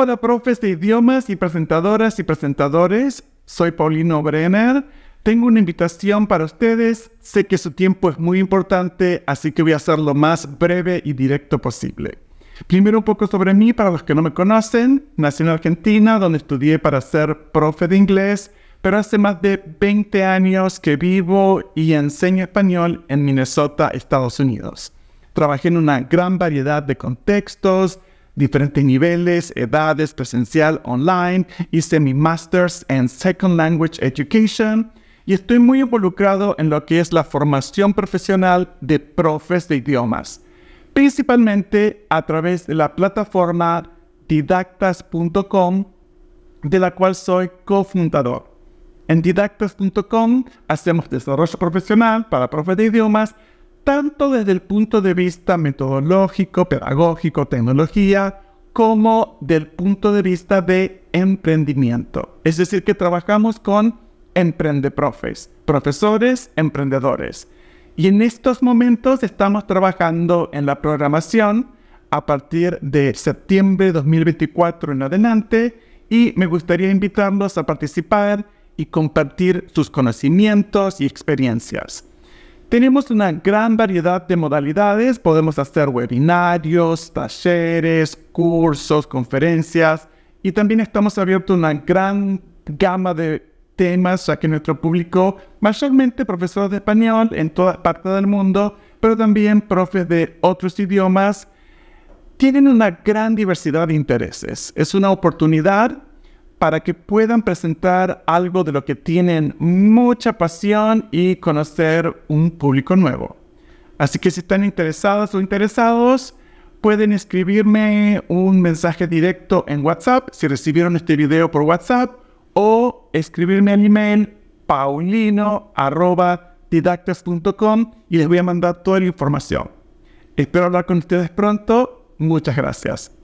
Hola, profes de idiomas y presentadoras y presentadores. Soy Paulino Brenner. Tengo una invitación para ustedes. Sé que su tiempo es muy importante, así que voy a hacer lo más breve y directo posible. Primero un poco sobre mí, para los que no me conocen. Nací en Argentina, donde estudié para ser profe de inglés, pero hace más de 20 años que vivo y enseño español en Minnesota, Estados Unidos. Trabajé en una gran variedad de contextos, diferentes niveles, edades, presencial, online. Hice mi Masters en Second Language Education y estoy muy involucrado en lo que es la formación profesional de profes de idiomas, principalmente a través de la plataforma didactas.com, de la cual soy cofundador. En didactas.com hacemos desarrollo profesional para profes de idiomas tanto desde el punto de vista metodológico, pedagógico, tecnología, como del punto de vista de emprendimiento. Es decir, que trabajamos con emprendeprofes, profesores, emprendedores. Y en estos momentos estamos trabajando en la programación a partir de septiembre de 2024 en adelante y me gustaría invitarlos a participar y compartir sus conocimientos y experiencias. Tenemos una gran variedad de modalidades, podemos hacer webinarios, talleres, cursos, conferencias y también estamos abiertos a una gran gama de temas, ya que nuestro público, mayormente profesores de español en todas partes del mundo, pero también profes de otros idiomas, tienen una gran diversidad de intereses. Es una oportunidad para que puedan presentar algo de lo que tienen mucha pasión y conocer un público nuevo. Así que si están interesados o interesados, pueden escribirme un mensaje directo en WhatsApp si recibieron este video por WhatsApp o escribirme al email paulino.didactas.com y les voy a mandar toda la información. Espero hablar con ustedes pronto. Muchas gracias.